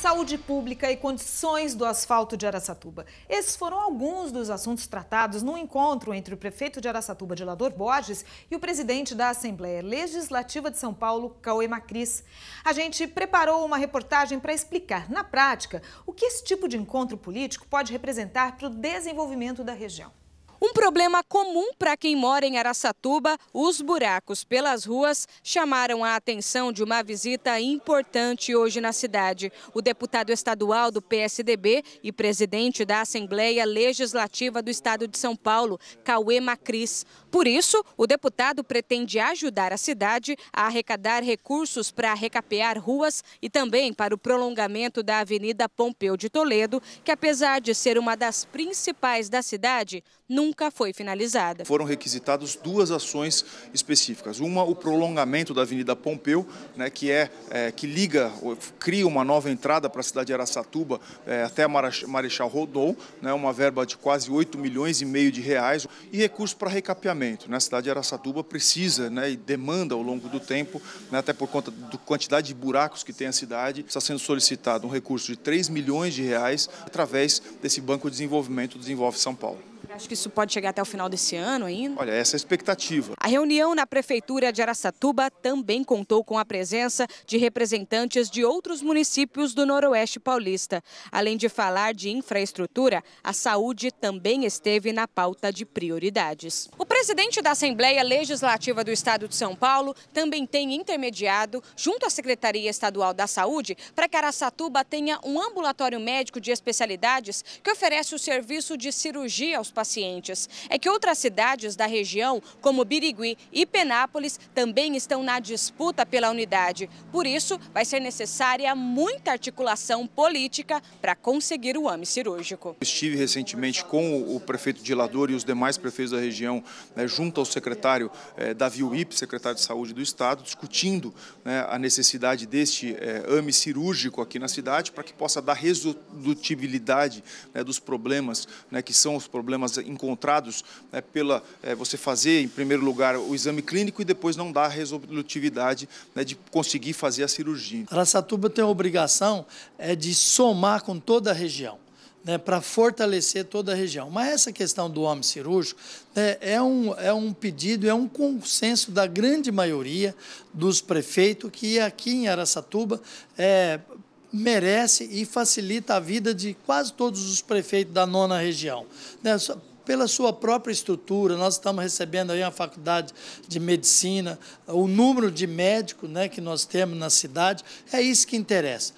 saúde pública e condições do asfalto de Araçatuba. Esses foram alguns dos assuntos tratados no encontro entre o prefeito de Araçatuba, Dilador Borges, e o presidente da Assembleia Legislativa de São Paulo, Cauê Macris. A gente preparou uma reportagem para explicar, na prática, o que esse tipo de encontro político pode representar para o desenvolvimento da região. Um problema comum para quem mora em Araçatuba, os buracos pelas ruas chamaram a atenção de uma visita importante hoje na cidade. O deputado estadual do PSDB e presidente da Assembleia Legislativa do Estado de São Paulo, Cauê Macris. Por isso, o deputado pretende ajudar a cidade a arrecadar recursos para recapear ruas e também para o prolongamento da Avenida Pompeu de Toledo, que apesar de ser uma das principais da cidade, nunca nunca foi finalizada. Foram requisitadas duas ações específicas. Uma, o prolongamento da Avenida Pompeu, né, que, é, é que liga, cria uma nova entrada para a cidade de Araçatuba é, até Marechal Rodon, né, uma verba de quase 8 milhões e meio de reais e recursos para recapeamento. Né? A cidade de Araçatuba precisa né, e demanda ao longo do tempo, né, até por conta da quantidade de buracos que tem a cidade, está sendo solicitado um recurso de 3 milhões de reais através desse Banco de Desenvolvimento Desenvolve São Paulo. Acho que isso pode chegar até o final desse ano ainda. Olha, essa é a expectativa. A reunião na Prefeitura de Aracatuba também contou com a presença de representantes de outros municípios do Noroeste Paulista. Além de falar de infraestrutura, a saúde também esteve na pauta de prioridades. O presidente da Assembleia Legislativa do Estado de São Paulo também tem intermediado, junto à Secretaria Estadual da Saúde, para que Aracatuba tenha um ambulatório médico de especialidades que oferece o serviço de cirurgia aos pacientes pacientes. É que outras cidades da região, como Birigui e Penápolis, também estão na disputa pela unidade. Por isso, vai ser necessária muita articulação política para conseguir o AME cirúrgico. Estive recentemente com o prefeito de Lador e os demais prefeitos da região, né, junto ao secretário eh, Davi Uip, secretário de Saúde do Estado, discutindo né, a necessidade deste eh, AME cirúrgico aqui na cidade para que possa dar resolutibilidade né, dos problemas né, que são os problemas sintomas encontrados né, pela é, você fazer, em primeiro lugar, o exame clínico e depois não dar resolutividade né, de conseguir fazer a cirurgia. Araçatuba tem a obrigação é, de somar com toda a região. Né, para fortalecer toda a região. Mas essa questão do homem cirúrgico né, é, um, é um pedido, é um consenso da grande maioria dos prefeitos que aqui em Aracatuba é, merece e facilita a vida de quase todos os prefeitos da nona região. Nessa, né, pela sua própria estrutura, nós estamos recebendo aí a faculdade de medicina, o número de médicos né, que nós temos na cidade, é isso que interessa.